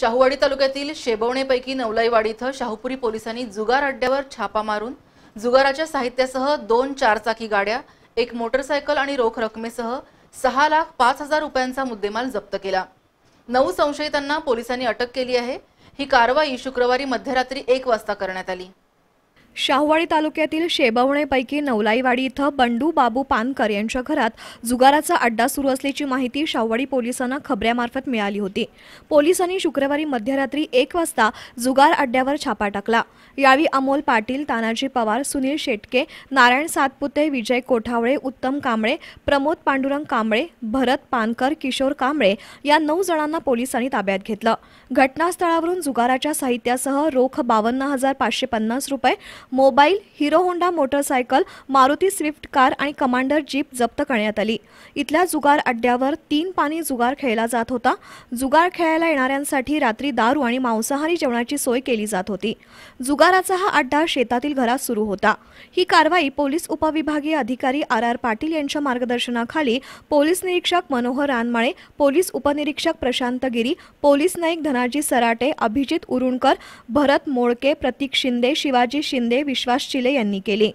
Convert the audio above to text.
शाहूवाडी तालुक्यातील शेबवणेपैकी नवलाईवाडी इथं शाहूपुरी पोलिसांनी जुगार अड्ड्यावर छापा मारून जुगाराच्या साहित्यासह दोन चारचाकी गाड्या एक मोटरसायकल आणि रोख रकमेसह सहा लाख पाच हजार रुपयांचा मुद्देमाल जप्त केला नऊ संशयितांना पोलिसांनी अटक केली आहे ही कारवाई शुक्रवारी मध्यरात्री एक वाजता करण्यात आली शाहवाडी तालुक्यातील शेबवणेपैकी नवलाईवाडी इथं बंडू बाबू पानकर यांच्या घरात जुगाराचा अड्डा सुरू असल्याची माहिती शाहवाडी पोलिसांना खबऱ्यामार्फत मिळाली होती पोलिसांनी शुक्रवारी मध्यरात्री एक वाजता जुगार अड्ड्यावर छापा टाकला यावेळी अमोल पाटील तानाजी पवार सुनील शेटके नारायण सातपुते विजय कोठावळे उत्तम कांबळे प्रमोद पांडुरंग कांबळे भरत पानकर किशोर कांबळे या नऊ जणांना पोलिसांनी ताब्यात घेतलं घटनास्थळावरून जुगाराच्या साहित्यासह रोख बावन्न हजार पाचशे पन्नास रुपये mobile Hero Honda motorcycle Maruti Swift car आणि कमांडर जीप जप्त करण्यात आली इथल्या जुगार अड्ड्यावर तीन पाणी जुगार खेळला जात होता जुगार खेळायला येणाऱ्यांसाठी रात्री दारू आणि मांसाहारी जेवणाची सोय केली जात होती जुगाराचा हा अड्डा शेतातील घरात सुरू होता ही कारवाई पोलीस उपविभागीय अधिकारी आर आर पाटील यांच्या मार्गदर्शनाखाली पोलीस निरीक्षक मनोहर रानमाळे पोलीस उपनिरीक्षक प्रशांत गिरी पोलीस नाईक धनाजी सराटे अभिजित उरुणकर भरत मोळके प्रतीक शिंदे शिवाजी शिंदे विश्वास चिले यांनी केले